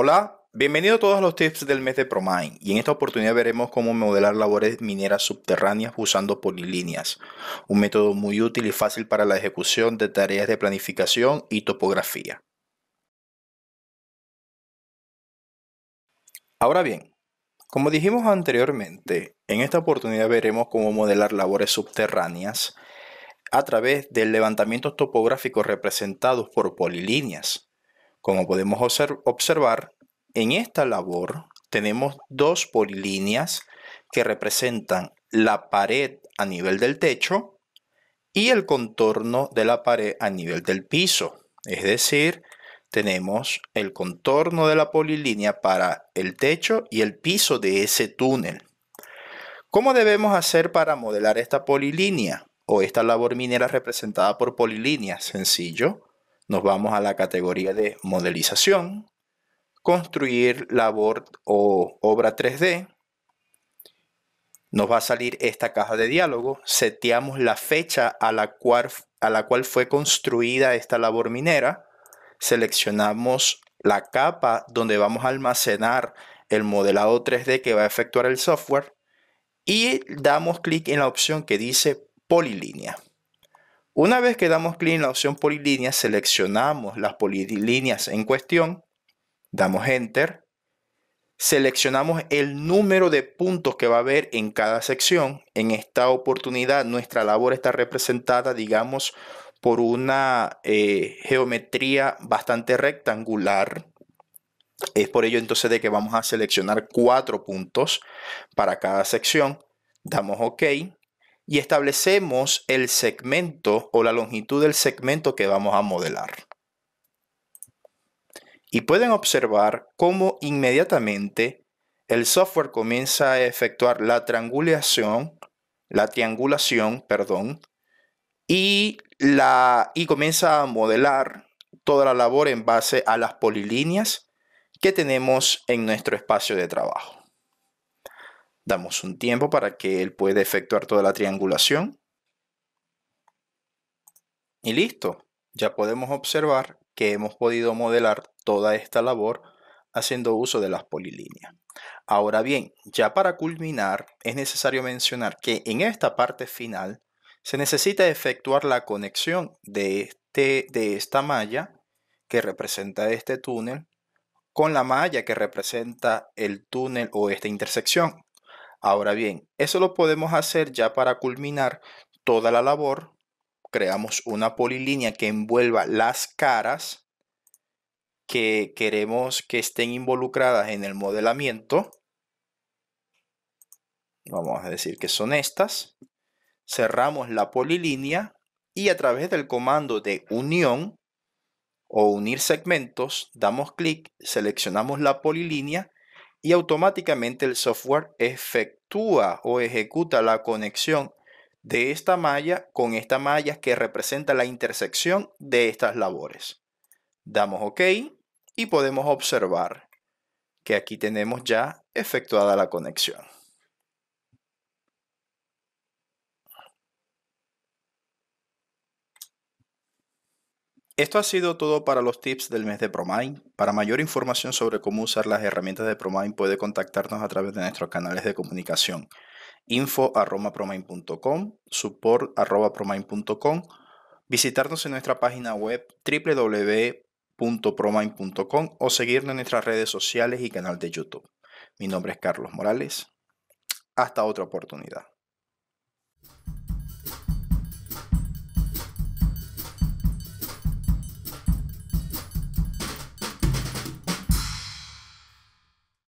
Hola, bienvenido a todos los tips del mes de ProMine y en esta oportunidad veremos cómo modelar labores mineras subterráneas usando polilíneas, un método muy útil y fácil para la ejecución de tareas de planificación y topografía. Ahora bien, como dijimos anteriormente, en esta oportunidad veremos cómo modelar labores subterráneas a través de levantamientos topográficos representados por polilíneas. Como podemos observar, en esta labor tenemos dos polilíneas que representan la pared a nivel del techo y el contorno de la pared a nivel del piso. Es decir, tenemos el contorno de la polilínea para el techo y el piso de ese túnel. ¿Cómo debemos hacer para modelar esta polilínea o esta labor minera representada por polilíneas? Sencillo. Nos vamos a la categoría de modelización, construir labor o obra 3D. Nos va a salir esta caja de diálogo. Seteamos la fecha a la cual, a la cual fue construida esta labor minera. Seleccionamos la capa donde vamos a almacenar el modelado 3D que va a efectuar el software y damos clic en la opción que dice polilínea. Una vez que damos clic en la opción polilínea, seleccionamos las polilíneas en cuestión, damos Enter, seleccionamos el número de puntos que va a haber en cada sección. En esta oportunidad nuestra labor está representada, digamos, por una eh, geometría bastante rectangular. Es por ello entonces de que vamos a seleccionar cuatro puntos para cada sección. Damos OK y establecemos el segmento o la longitud del segmento que vamos a modelar. Y pueden observar cómo inmediatamente el software comienza a efectuar la triangulación, la triangulación, perdón, y, la, y comienza a modelar toda la labor en base a las polilíneas que tenemos en nuestro espacio de trabajo. Damos un tiempo para que él pueda efectuar toda la triangulación. Y listo, ya podemos observar que hemos podido modelar toda esta labor haciendo uso de las polilíneas. Ahora bien, ya para culminar, es necesario mencionar que en esta parte final se necesita efectuar la conexión de, este, de esta malla que representa este túnel con la malla que representa el túnel o esta intersección. Ahora bien, eso lo podemos hacer ya para culminar toda la labor. Creamos una polilínea que envuelva las caras que queremos que estén involucradas en el modelamiento. Vamos a decir que son estas. Cerramos la polilínea y a través del comando de unión o unir segmentos, damos clic, seleccionamos la polilínea y automáticamente el software efectúa o ejecuta la conexión de esta malla con esta malla que representa la intersección de estas labores. Damos OK y podemos observar que aquí tenemos ya efectuada la conexión. Esto ha sido todo para los tips del mes de Promain. Para mayor información sobre cómo usar las herramientas de Promain, puede contactarnos a través de nuestros canales de comunicación info.promine.com, promain.com, visitarnos en nuestra página web www.promain.com o seguirnos en nuestras redes sociales y canal de YouTube. Mi nombre es Carlos Morales. Hasta otra oportunidad.